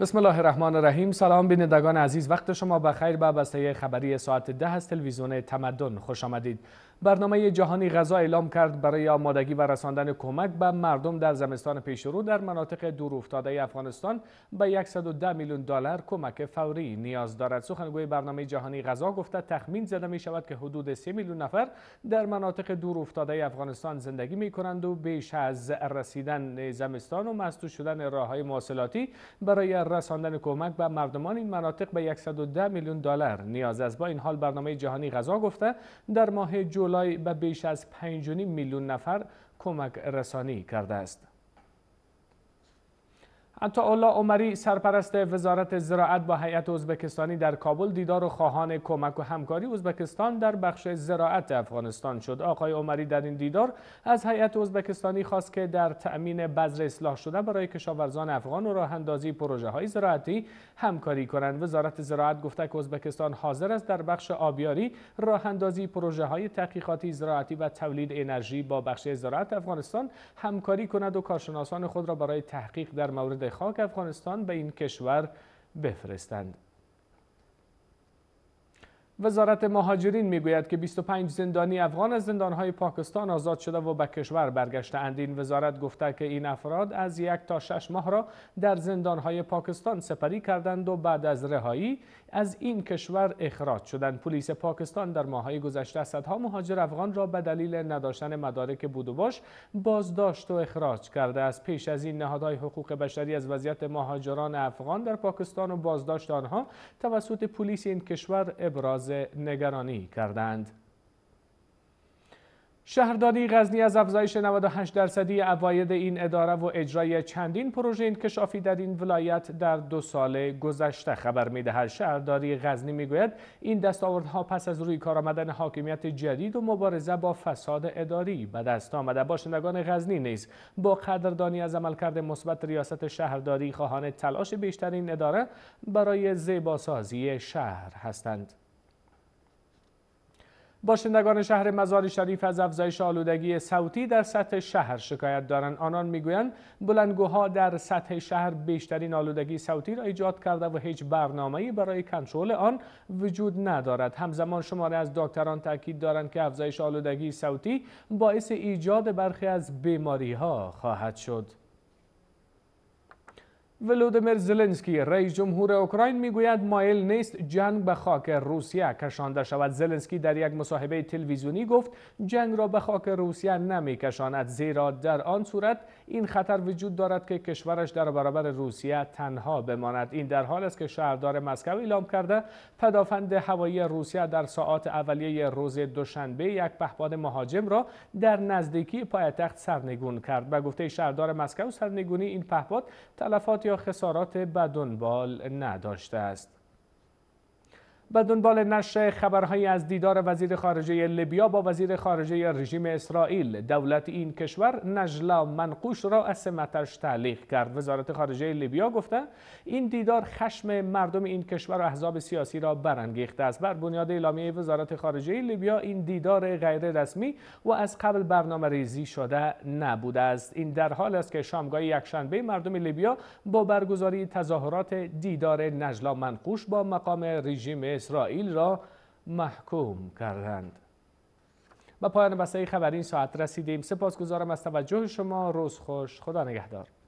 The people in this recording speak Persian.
بسم الله الرحمن الرحیم سلام بینندگان عزیز وقت شما بخیر به بسته خبری ساعت ده از تلویزیون تمدن خوش آمدید برنامه جهانی غذا اعلام کرد برای آمادگی و رساندن کمک به مردم در زمستان پیشرو در مناطق دورافتاده افغانستان به 110 میلیون دلار کمک فوری نیاز دارد سخنگوی برنامه جهانی غذا گفته تخمین زده می شود که حدود 3 میلیون نفر در مناطق دورافتاده افغانستان زندگی می کنند و بیش از رسیدن زمستان و مسدود شدن راه های مواصلاتی برای رساندن کمک به مردمان این مناطق به 110 میلیون دلار نیاز است با این حال برنامه جهانی غذا گفته در ماه جولای به بیش از 5.5 میلیون نفر کمک رسانی کرده است. اولا عمری سرپرست وزارت زراعت با هیئت ازبکستانی در کابل دیدار و خواهان کمک و همکاری ازبکستان در بخش زراعت افغانستان شد آقای عمری در این دیدار از هیئت ازبکستانی خواست که در تأمین بذر اصلاح شده برای کشاورزان افغان و راه اندازی پروژه های زراعتی همکاری کنند وزارت زراعت گفته که ازبکستان حاضر است در بخش آبیاری راه اندازی پروژه های تحقیقاتی زراعتی و تولید انرژی با بخش زراعت افغانستان همکاری کند و کارشناسان خود را برای تحقیق در مورد خاک افغانستان به این کشور بفرستند وزارت مهاجرین میگوید که 25 زندانی افغان از زندانهای پاکستان آزاد شده و به کشور اند. این وزارت گفته که این افراد از یک تا شش ماه را در زندانهای پاکستان سپری کردند و بعد از رهایی از این کشور اخراج شدند پلیس پاکستان در ماههای گذشته صدها مهاجر افغان را به دلیل نداشتن مدارک بود باش بازداشت و اخراج کرده است پیش از این نهادهای حقوق بشری از وضعیت مهاجران افغان در پاکستان و بازداشت آنها توسط پلیس این کشور ابراز نگرانی کردند. شهرداری غزنی از افزایش 98 درصدی عواید این اداره و اجرای چندین پروژه انکشافی در این ولایت در دو سال گذشته خبر میدهد شهرداری غزنی گوید این دستاوردها پس از روی کار آمدن حاکمیت جدید و مبارزه با فساد اداری به دست آمده باشندگان غزنی نیز با قدردانی از عملکرد مثبت ریاست شهرداری خواهان تلاش بیشتر این اداره برای زیباسازی شهر هستند باشندگان شهر مزار شریف از افزایش آلودگی صوتی در سطح شهر شکایت دارند آنان میگویند بلندگوها در سطح شهر بیشترین آلودگی صوتی را ایجاد کرده و هیچ برنامه‌ای برای کنترل آن وجود ندارد همزمان شماره از دکتران تاکید دارند که افزایش آلودگی صوتی باعث ایجاد برخی از بیماری ها خواهد شد ولودمیر زلنسکی رئیس جمهور اوکراین میگوید مایل نیست جنگ به خاک روسیه کشانده شود زلنسکی در یک مصاحبه تلویزیونی گفت جنگ را به خاک روسیه نمیکشاند زیرا در آن صورت این خطر وجود دارد که کشورش در برابر روسیه تنها بماند این در حال است که شهردار مسکو اعلام کرده پدافند هوایی روسیه در ساعات اولیه روز دوشنبه یک پهپاد مهاجم را در نزدیکی پایتخت سرنگون کرد به گفته شهردار مسکو سرنگونی این پهپاد تلفات خسارات بدنبال نداشته است. و دنبال نشر خبرهایی از دیدار وزیر خارجه لیبیا با وزیر خارجه رژیم اسرائیل دولت این کشور نجلا منقوش را از سمتش تعلیق کرد وزارت خارجه لیبیا گفته این دیدار خشم مردم این کشور و احزاب سیاسی را برانگیخته است بر بنیاد اعلامیه وزارت خارجه لیبیا این دیدار غیر رسمی و از قبل برنامه ریزی شده نبوده است این در حال است که شامگاه یکشنبه مردم لیبیا با برگزاری تظاهرات دیدار نجلا منقوش با مقام رژیم اسرائیل را محکوم کردند و پایان بسته خبری این ساعت رسیدیم سپاسگزارم از توجه شما روز خوش خدا نگهدار